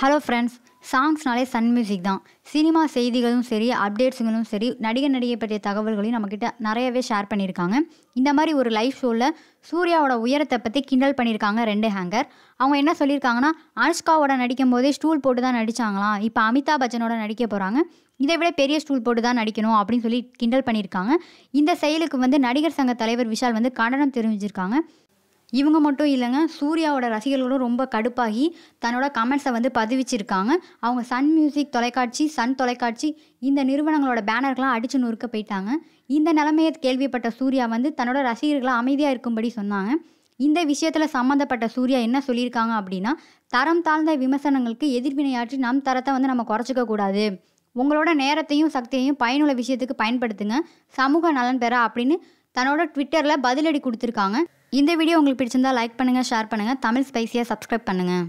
hello friends சாங்ஸ்னாலே sun music தான் cinema செய்திகளும் சரி அப்டேட்ஸுங்களும் சரி நடிகர் நடிகை பற்றிய தகவல்களையும் நம்மக்கிட்ட நிறையவே ஷேர் பண்ணியிருக்காங்க இந்த மாதிரி ஒரு லைவ் ஷோவில் சூர்யாவோட உயரத்தை பற்றி கிண்டல் பண்ணியிருக்காங்க ரெண்டு ஹேங்கர் அவங்க என்ன சொல்லியிருக்காங்கன்னா அனுஷ்காவோட நடிக்கும் போதே ஸ்டூல் போட்டு தான் நடித்தாங்களாம் இப்போ அமிதாப் பச்சனோட நடிக்க போகிறாங்க இதை விட பெரிய ஸ்டூல் போட்டு தான் நடிக்கணும் அப்படின்னு சொல்லி கிண்டல் பண்ணியிருக்காங்க இந்த செயலுக்கு வந்து நடிகர் சங்க தலைவர் விஷால் வந்து கண்டனம் தெரிவிச்சிருக்காங்க இவங்க மட்டும் இல்லைங்க சூர்யாவோட ரசிகர்களும் ரொம்ப கடுப்பாகி தன்னோட கமெண்ட்ஸை வந்து பதிவிச்சிருக்காங்க அவங்க சன் மியூசிக் தொலைக்காட்சி சன் தொலைக்காட்சி இந்த நிறுவனங்களோட பேனர்கள்லாம் அடித்து நொறுக்க போயிட்டாங்க இந்த நிலைமையை கேள்விப்பட்ட சூர்யா வந்து தன்னோட ரசிகர்களை அமைதியாக இருக்கும்படி சொன்னாங்க இந்த விஷயத்தில் சம்மந்தப்பட்ட சூர்யா என்ன சொல்லியிருக்காங்க அப்படின்னா தரம் தாழ்ந்த விமர்சனங்களுக்கு எதிர்வினையாற்றி நம் தரத்தை வந்து நம்ம குறைச்சிக்க கூடாது உங்களோட நேரத்தையும் சக்தியையும் பயனுள்ள விஷயத்துக்கு பயன்படுத்துங்க சமூக நலன் பெற அப்படின்னு தன்னோட ட்விட்டரில் பதிலடி கொடுத்துருக்காங்க இந்த வீடியோ உங்களுக்கு பிடிச்சிருந்தா லைக் பண்ணுங்கள் ஷேர் பண்ணுங்கள் தமிழ் ஸ்பைஸியாக சப்ஸ்கிரைப் பண்ணுங்கள்